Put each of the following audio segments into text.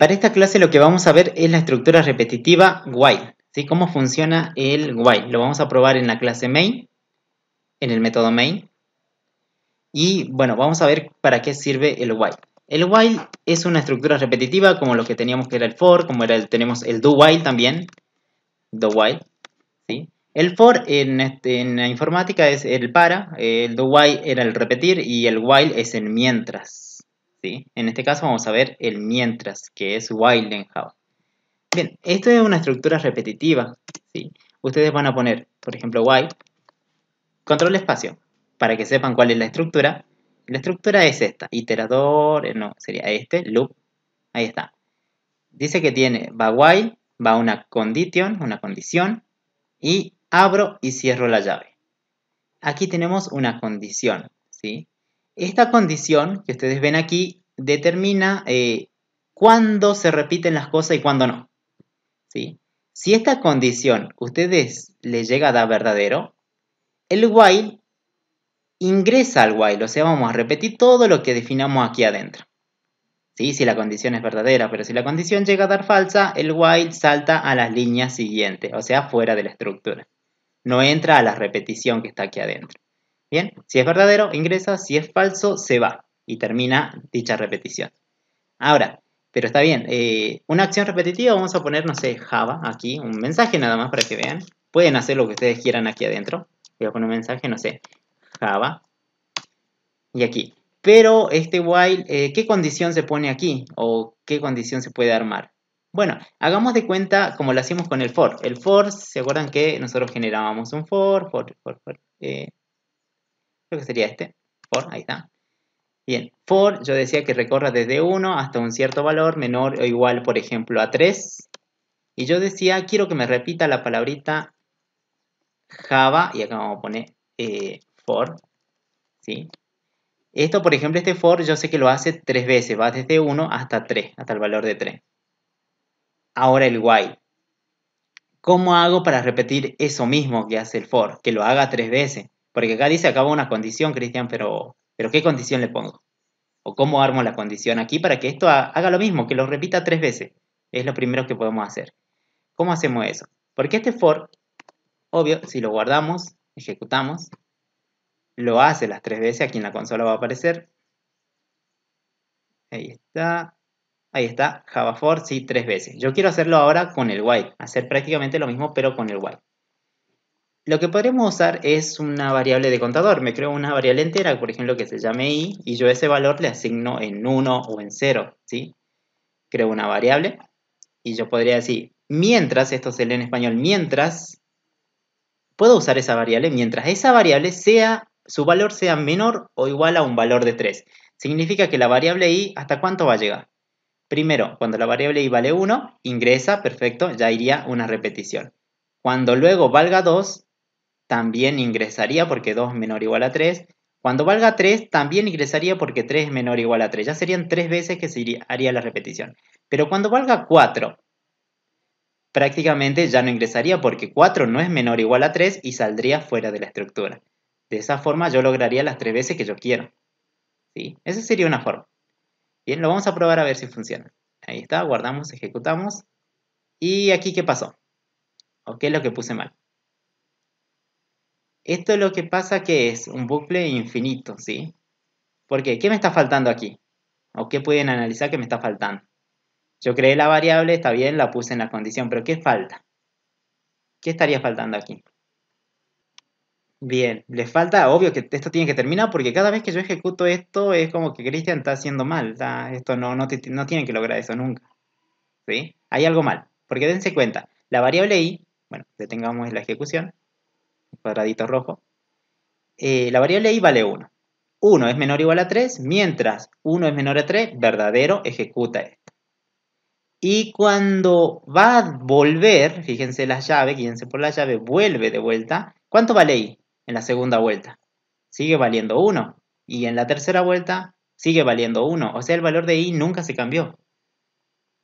Para esta clase lo que vamos a ver es la estructura repetitiva while, ¿sí? Cómo funciona el while. Lo vamos a probar en la clase main, en el método main. Y bueno, vamos a ver para qué sirve el while. El while es una estructura repetitiva como lo que teníamos que era el for, como era tenemos el do while también, do while, El for en, este, en la informática es el para, el do while era el repetir y el while es el mientras, en este caso vamos a ver el mientras, que es while en how. Bien, esto es una estructura repetitiva, ¿sí? Ustedes van a poner, por ejemplo, while, control espacio, para que sepan cuál es la estructura. La estructura es esta, iterador, eh, no, sería este, loop, ahí está. Dice que tiene, va while, va una condition, una condición, y abro y cierro la llave. Aquí tenemos una condición, ¿sí? Esta condición que ustedes ven aquí determina eh, cuándo se repiten las cosas y cuándo no. Si esta condición ustedes le llega a dar verdadero, el while ingresa al while, o sea, vamos a repetir todo lo que definamos aquí adentro. ¿Sí? Si la condición es verdadera, pero si la condición llega a dar falsa, el while salta a las líneas siguientes, o sea, fuera de la estructura. No entra a la repetición que está aquí adentro. Bien, si es verdadero, ingresa, si es falso, se va y termina dicha repetición. Ahora, pero está bien, eh, una acción repetitiva, vamos a poner, no sé, Java aquí, un mensaje nada más para que vean. Pueden hacer lo que ustedes quieran aquí adentro. Voy a poner un mensaje, no sé, Java. Y aquí. Pero este while, eh, ¿qué condición se pone aquí? ¿O qué condición se puede armar? Bueno, hagamos de cuenta como lo hacemos con el for. El for, ¿se acuerdan que nosotros generábamos un for? For, for, for. Eh, creo que sería este. For, ahí está. Bien, for yo decía que recorra desde 1 hasta un cierto valor menor o igual, por ejemplo, a 3. Y yo decía, quiero que me repita la palabrita Java, y acá vamos a poner eh, for, ¿sí? Esto, por ejemplo, este for yo sé que lo hace tres veces, va desde 1 hasta 3, hasta el valor de 3. Ahora el while. ¿Cómo hago para repetir eso mismo que hace el for? Que lo haga tres veces. Porque acá dice, acaba una condición, Cristian, pero pero ¿qué condición le pongo? ¿O cómo armo la condición aquí para que esto haga lo mismo, que lo repita tres veces? Es lo primero que podemos hacer. ¿Cómo hacemos eso? Porque este for, obvio, si lo guardamos, ejecutamos, lo hace las tres veces, aquí en la consola va a aparecer. Ahí está. Ahí está, Java for, sí, tres veces. Yo quiero hacerlo ahora con el while, hacer prácticamente lo mismo pero con el while. Lo que podremos usar es una variable de contador. Me creo una variable entera, por ejemplo, que se llame i, y yo ese valor le asigno en 1 o en 0, ¿sí? Creo una variable, y yo podría decir, mientras, esto se lee en español, mientras, puedo usar esa variable, mientras esa variable sea, su valor sea menor o igual a un valor de 3. Significa que la variable i, ¿hasta cuánto va a llegar? Primero, cuando la variable i vale 1, ingresa, perfecto, ya iría una repetición. Cuando luego valga 2, también ingresaría porque 2 menor o igual a 3. Cuando valga 3, también ingresaría porque 3 es menor o igual a 3. Ya serían 3 veces que se haría la repetición. Pero cuando valga 4, prácticamente ya no ingresaría porque 4 no es menor o igual a 3 y saldría fuera de la estructura. De esa forma yo lograría las 3 veces que yo quiero. ¿Sí? Esa sería una forma. Bien, lo vamos a probar a ver si funciona. Ahí está, guardamos, ejecutamos. ¿Y aquí qué pasó? ¿O qué es lo que puse mal? Esto es lo que pasa que es un bucle infinito, ¿sí? ¿Por qué? ¿Qué me está faltando aquí? ¿O qué pueden analizar que me está faltando? Yo creé la variable, está bien, la puse en la condición, pero ¿qué falta? ¿Qué estaría faltando aquí? Bien, les falta, obvio que esto tiene que terminar porque cada vez que yo ejecuto esto es como que Cristian está haciendo mal, esto no, tiene que lograr eso nunca. ¿Sí? Hay algo mal, porque dense cuenta, la variable i, bueno, detengamos la ejecución, cuadradito rojo, eh, la variable i vale 1. 1 es menor o igual a 3, mientras 1 es menor a 3, verdadero, ejecuta esto. Y cuando va a volver, fíjense la llave, fíjense por la llave, vuelve de vuelta, ¿cuánto vale i en la segunda vuelta? Sigue valiendo 1. Y en la tercera vuelta sigue valiendo 1. O sea, el valor de i nunca se cambió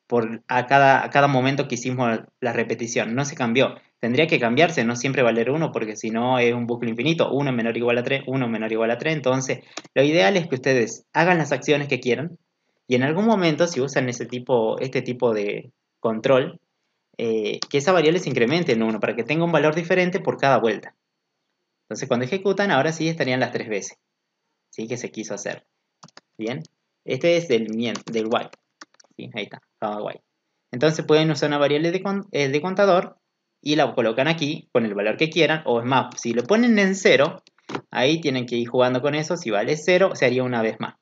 por a cada, cada momento que hicimos la repetición. No se cambió. Tendría que cambiarse, no siempre valer 1, porque si no es un bucle infinito. 1 menor o igual a 3, 1 menor o igual a 3. Entonces, lo ideal es que ustedes hagan las acciones que quieran y en algún momento, si usan ese tipo, este tipo de control, eh, que esa variable se incremente en 1 para que tenga un valor diferente por cada vuelta. Entonces, cuando ejecutan, ahora sí estarían las tres veces. ¿Sí? Que se quiso hacer. Bien. Este es del, del while. Ahí está. Entonces pueden usar una variable eh, de, contador y la colocan aquí con el valor que quieran, o es más, si lo ponen en cero ahí tienen que ir jugando con eso, si vale cero, se haría una vez más.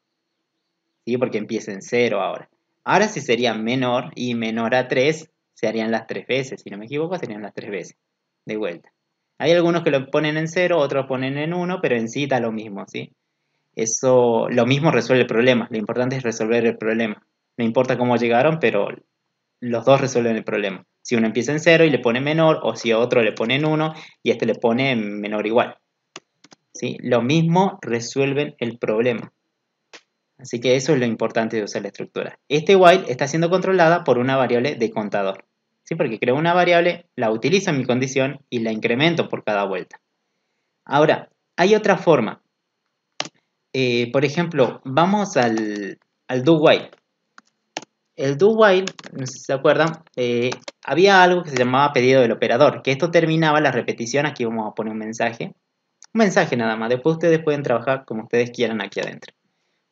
¿Sí? Porque empieza en cero ahora. Ahora si sería menor y menor a 3, se harían las 3 veces, si no me equivoco, serían las tres veces, de vuelta. Hay algunos que lo ponen en cero, otros ponen en 1, pero en sí da lo mismo, ¿sí? Eso, lo mismo resuelve el problema, lo importante es resolver el problema no importa cómo llegaron, pero los dos resuelven el problema. Si uno empieza en cero y le pone menor, o si otro le en uno y este le pone menor igual. ¿Sí? Lo mismo resuelven el problema. Así que eso es lo importante de usar la estructura. Este while está siendo controlada por una variable de contador. ¿Sí? Porque creo una variable, la utilizo en mi condición y la incremento por cada vuelta. Ahora, hay otra forma. Eh, por ejemplo, vamos al, al do while. El do while, no sé si se acuerdan, eh, había algo que se llamaba pedido del operador, que esto terminaba la repetición, aquí vamos a poner un mensaje, un mensaje nada más, después ustedes pueden trabajar como ustedes quieran aquí adentro.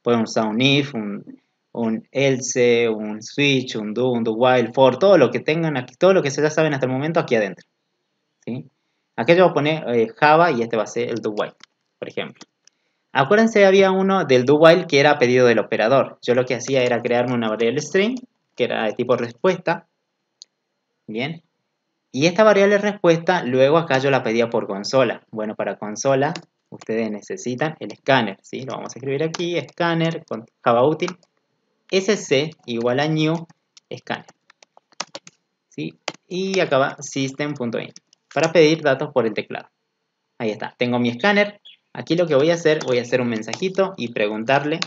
Pueden usar un if, un, else, un switch, un do, un do while, for, todo lo que tengan aquí, todo lo que ya saben hasta el momento aquí adentro. Aquí yo voy a poner eh, Java y este va a ser el do while, por ejemplo. Acuérdense, había uno del do while que era pedido del operador. Yo lo que hacía era crearme una variable string, que era de tipo respuesta. Bien. Y esta variable respuesta, luego acá yo la pedía por consola. Bueno, para consola, ustedes necesitan el escáner, ¿sí? Lo vamos a escribir aquí, Scanner con Java útil, sc igual a new Scanner, ¿Sí? Y acá va system.in, para pedir datos por el teclado. Ahí está, tengo mi Scanner. Aquí lo que voy a hacer, voy a hacer un mensajito y preguntarle,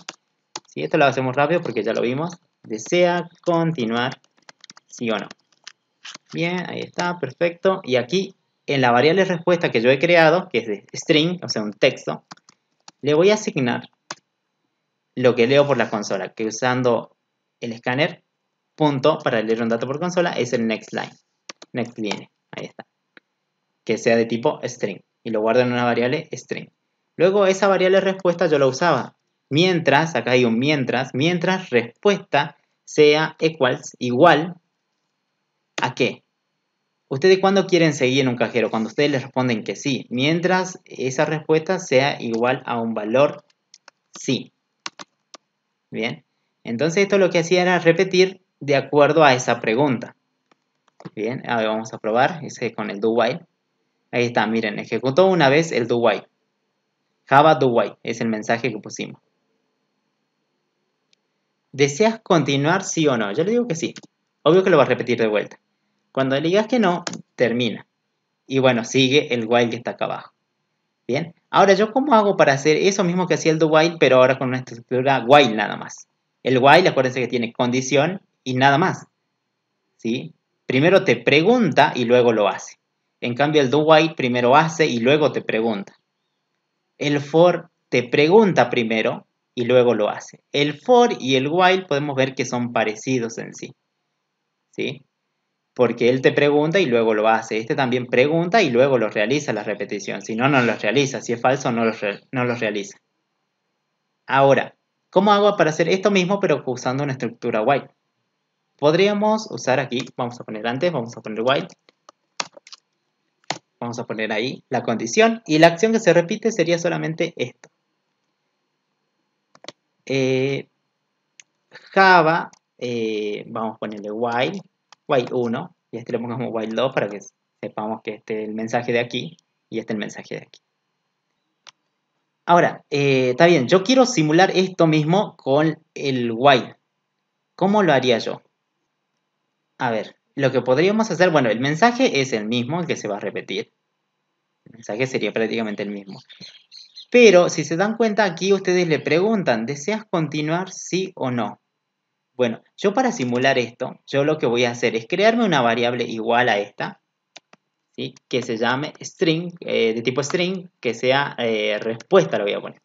si esto lo hacemos rápido porque ya lo vimos, desea continuar, sí o no. Bien, ahí está, perfecto. Y aquí en la variable respuesta que yo he creado, que es de string, o sea, un texto, le voy a asignar lo que leo por la consola, que usando el escáner, punto, para leer un dato por consola, es el next line, next line, ahí está, que sea de tipo string, y lo guardo en una variable string. Luego esa variable respuesta yo la usaba. Mientras, acá hay un mientras, mientras respuesta sea equals, igual, ¿a qué? ¿Ustedes cuándo quieren seguir en un cajero? Cuando ustedes les responden que sí. Mientras esa respuesta sea igual a un valor sí. Bien. Entonces esto lo que hacía era repetir de acuerdo a esa pregunta. Bien. Ahora vamos a probar. Ese con el do while. Ahí está, miren. Ejecutó una vez el do while. Java do es el mensaje que pusimos. ¿Deseas continuar sí o no? Yo le digo que sí. Obvio que lo va a repetir de vuelta. Cuando le digas que no, termina. Y bueno, sigue el while que está acá abajo. Bien. Ahora, ¿yo cómo hago para hacer eso mismo que hacía el do while, pero ahora con una estructura while nada más? El while, acuérdense que tiene condición y nada más. ¿Sí? Primero te pregunta y luego lo hace. En cambio, el do while primero hace y luego te pregunta el for te pregunta primero y luego lo hace. El for y el while podemos ver que son parecidos en sí. ¿Sí? Porque él te pregunta y luego lo hace. Este también pregunta y luego lo realiza la repetición. Si no, no lo realiza. Si es falso, no lo, realiza. Ahora, ¿cómo hago para hacer esto mismo pero usando una estructura while? Podríamos usar aquí, vamos a poner antes, vamos a poner while. Vamos a poner ahí la condición y la acción que se repite sería solamente esto. Eh, Java, eh, vamos a ponerle while, while 1, y este lo pongamos while 2 para que sepamos que este es el mensaje de aquí y este es el mensaje de aquí. Ahora, eh, está bien, yo quiero simular esto mismo con el while. ¿Cómo lo haría yo? A ver, lo que podríamos hacer, bueno, el mensaje es el mismo, el que se va a repetir. El mensaje sería prácticamente el mismo. Pero si se dan cuenta, aquí ustedes le preguntan, ¿deseas continuar sí o no? Bueno, yo para simular esto, yo lo que voy a hacer es crearme una variable igual a esta, ¿sí? que se llame string, eh, de tipo string, que sea eh, respuesta, lo voy a poner,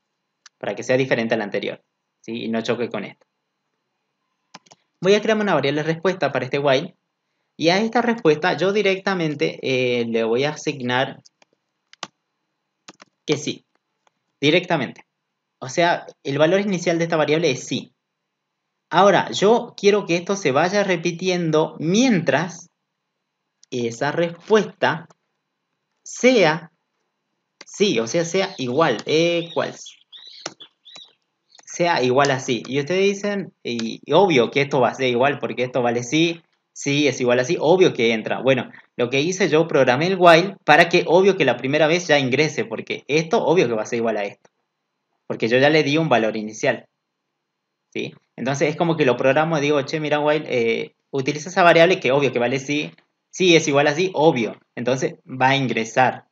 para que sea diferente a la anterior, ¿sí? y no choque con esto. Voy a crearme una variable respuesta para este while, y a esta respuesta yo directamente eh, le voy a asignar que sí, directamente. O sea, el valor inicial de esta variable es sí. Ahora, yo quiero que esto se vaya repitiendo mientras esa respuesta sea sí, o sea, sea igual, equals. Sea igual a sí. Y ustedes dicen, obvio que esto va a ser igual porque esto vale sí, sí es igual así, obvio que entra. Bueno, lo que hice yo, programé el while para que obvio que la primera vez ya ingrese, porque esto obvio que va a ser igual a esto, porque yo ya le di un valor inicial. ¿sí? Entonces es como que lo programo y digo, che, mira while, eh, utiliza esa variable que obvio que vale sí, sí es igual así, obvio. Entonces va a ingresar.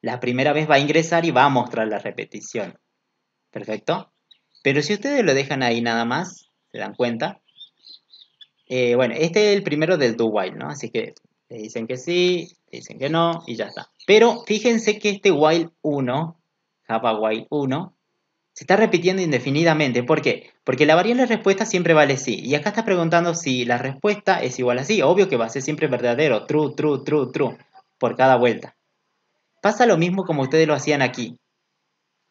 La primera vez va a ingresar y va a mostrar la repetición. ¿Perfecto? Pero si ustedes lo dejan ahí nada más, se dan cuenta, eh, bueno, este es el primero del do while, ¿no? Así que le dicen que sí, le dicen que no y ya está. Pero fíjense que este while 1, Java while 1, se está repitiendo indefinidamente. ¿Por qué? Porque la variable respuesta siempre vale sí. Y acá está preguntando si la respuesta es igual a sí. Obvio que va a ser siempre verdadero, true, true, true, true, por cada vuelta. Pasa lo mismo como ustedes lo hacían aquí.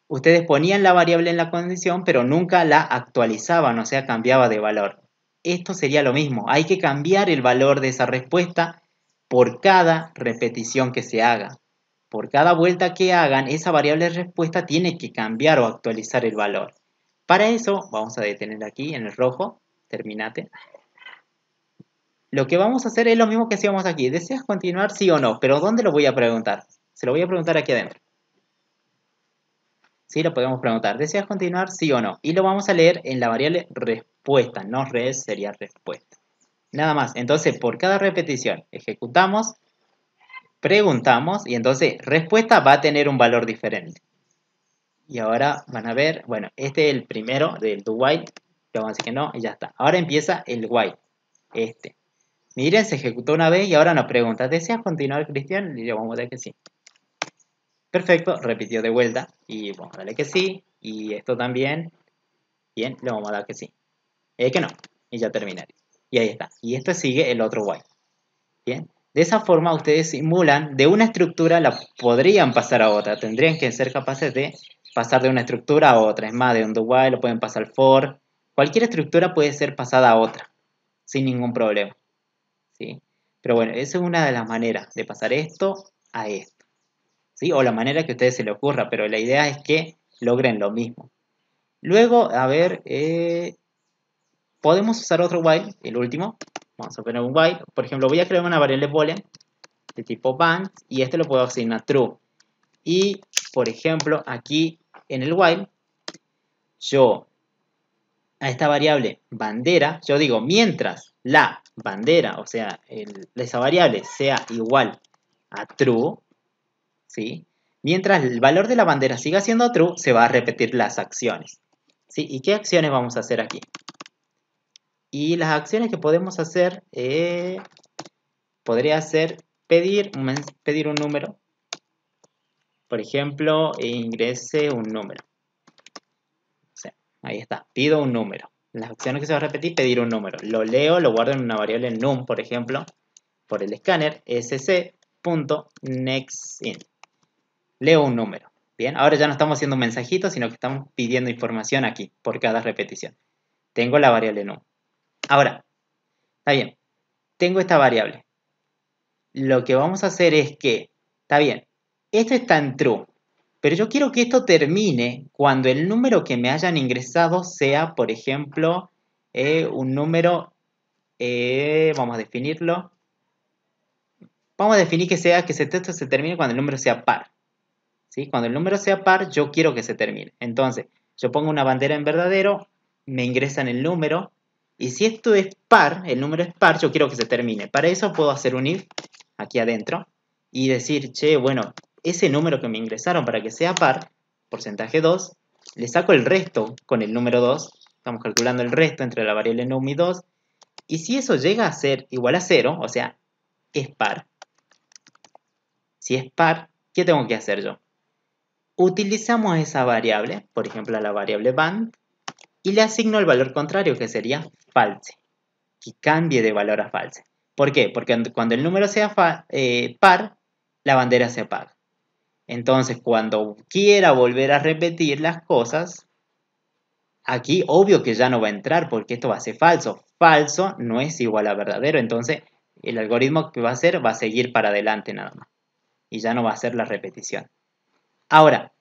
Ustedes ponían la variable en la condición, pero nunca la actualizaban, o sea, cambiaba de valor esto sería lo mismo. Hay que cambiar el valor de esa respuesta por cada repetición que se haga. Por cada vuelta que hagan, esa variable de respuesta tiene que cambiar o actualizar el valor. Para eso, vamos a detener aquí en el rojo, terminate. Lo que vamos a hacer es lo mismo que hacíamos aquí. ¿Deseas continuar? Sí o no, pero ¿dónde lo voy a preguntar? Se lo voy a preguntar aquí adentro. ¿sí? Lo podemos preguntar, ¿deseas continuar? Sí o no. Y lo vamos a leer en la variable respuesta, no res, sería respuesta. Nada más. Entonces, por cada repetición ejecutamos, preguntamos y entonces respuesta va a tener un valor diferente. Y ahora van a ver, bueno, este es el primero del do while, le vamos a decir que no y ya está. Ahora empieza el while, este. Miren, se ejecutó una vez y ahora nos pregunta, ¿deseas continuar, Cristian? Y le vamos a decir que sí. Perfecto, repitió de vuelta y vamos a darle que sí. Y esto también, bien, le vamos a dar que sí. y que no, y ya terminé, Y ahí está. Y esto sigue el otro while. Bien, de esa forma ustedes simulan de una estructura, la podrían pasar a otra. Tendrían que ser capaces de pasar de una estructura a otra. Es más, de un do while lo pueden pasar for. Cualquier estructura puede ser pasada a otra, sin ningún problema. ¿Sí? Pero bueno, esa es una de las maneras de pasar esto a esto o la manera que a ustedes se le ocurra, pero la idea es que logren lo mismo. Luego, a ver, eh, podemos usar otro while, el último. Vamos a poner un while. Por ejemplo, voy a crear una variable boolean de tipo band y este lo puedo asignar true. Y, por ejemplo, aquí en el while, yo a esta variable bandera, yo digo, mientras la bandera, o sea, esa variable sea igual a true, Mientras el valor de la bandera siga siendo true, se va a repetir las acciones. ¿Y qué acciones vamos a hacer aquí? Y las acciones que podemos hacer, eh, podría ser pedir, pedir un número. Por ejemplo, ingrese un número. ahí está, pido un número. Las acciones que se va a repetir, pedir un número. Lo leo, lo guardo en una variable num, por ejemplo, por el escáner, sc.nextInt leo un número. Bien, ahora ya no estamos haciendo un mensajito, sino que estamos pidiendo información aquí por cada repetición. Tengo la variable num. Ahora, está bien, tengo esta variable. Lo que vamos a hacer es que, está bien, esto está en true, pero yo quiero que esto termine cuando el número que me hayan ingresado sea, por ejemplo, eh, un número, eh, vamos a definirlo, vamos a definir que sea que ese texto se termine cuando el número sea par. Cuando el número sea par, yo quiero que se termine. Entonces, yo pongo una bandera en verdadero, me ingresan el número, y si esto es par, el número es par, yo quiero que se termine. Para eso puedo hacer un if aquí adentro y decir, che, bueno, ese número que me ingresaron para que sea par, porcentaje 2, le saco el resto con el número 2, estamos calculando el resto entre la variable num y 2, y si eso llega a ser igual a 0, o sea, es par, si es par, ¿qué tengo que hacer yo? utilizamos esa variable, por ejemplo la variable band, y le asigno el valor contrario, que sería false, que cambie de valor a false. ¿Por qué? Porque cuando el número sea eh, par, la bandera se apaga. Entonces, cuando quiera volver a repetir las cosas, aquí obvio que ya no va a entrar porque esto va a ser falso. Falso no es igual a verdadero, entonces el algoritmo que va a hacer va a seguir para adelante nada más. Y ya no va a hacer la repetición. Ahora,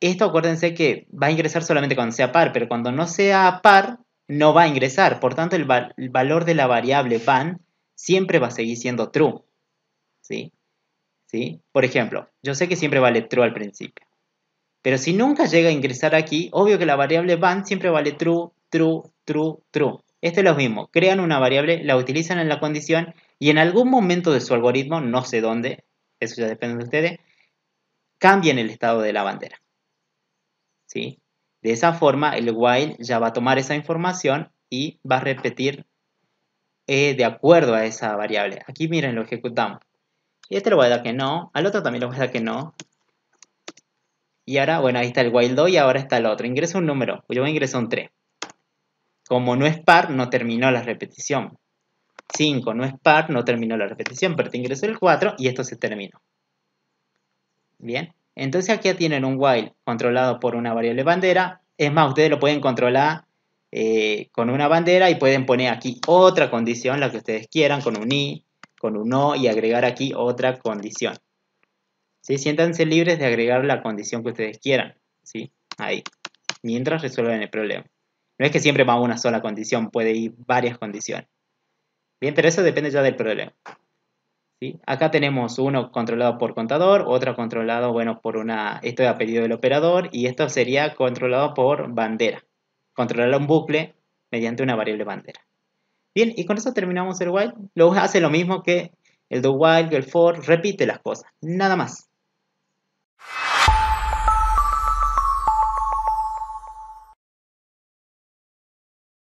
esto acuérdense que va a ingresar solamente cuando sea par, pero cuando no sea par, no va a ingresar. Por tanto, el, valor de la variable ban siempre va a seguir siendo true. ¿Sí? Por ejemplo, yo sé que siempre vale true al principio. Pero si nunca llega a ingresar aquí, obvio que la variable ban siempre vale true, true, true, true. Esto es lo mismo. Crean una variable, la utilizan en la condición y en algún momento de su algoritmo, no sé dónde, eso ya depende de ustedes, cambien el estado de la bandera. De esa forma, el while ya va a tomar esa información y va a repetir eh, de acuerdo a esa variable. Aquí miren, lo ejecutamos. Y este lo voy a dar que no, al otro también lo voy a dar que no. Y ahora, bueno, ahí está el while do y ahora está el otro. Ingreso un número, yo voy a ingresar un 3. Como no es par, no terminó la repetición. 5 no es par, no terminó la repetición, pero te ingresó el 4 y esto se terminó. Bien, entonces aquí tienen un while controlado por una variable bandera. Es más, ustedes lo pueden controlar eh, con una bandera y pueden poner aquí otra condición, la que ustedes quieran, con un i, con un o y agregar aquí otra condición. si Siéntanse libres de agregar la condición que ustedes quieran. ¿sí? Ahí, mientras resuelven el problema. No es que siempre va una sola condición, puede ir varias condiciones. Bien, pero eso depende ya del problema. Acá tenemos uno controlado por contador, otro controlado, bueno, por una, esto es a pedido del operador, y esto sería controlado por bandera. Controlar un bucle mediante una variable bandera. Bien, y con eso terminamos el while. Lo hace lo mismo que el do while, el for, repite las cosas, nada más.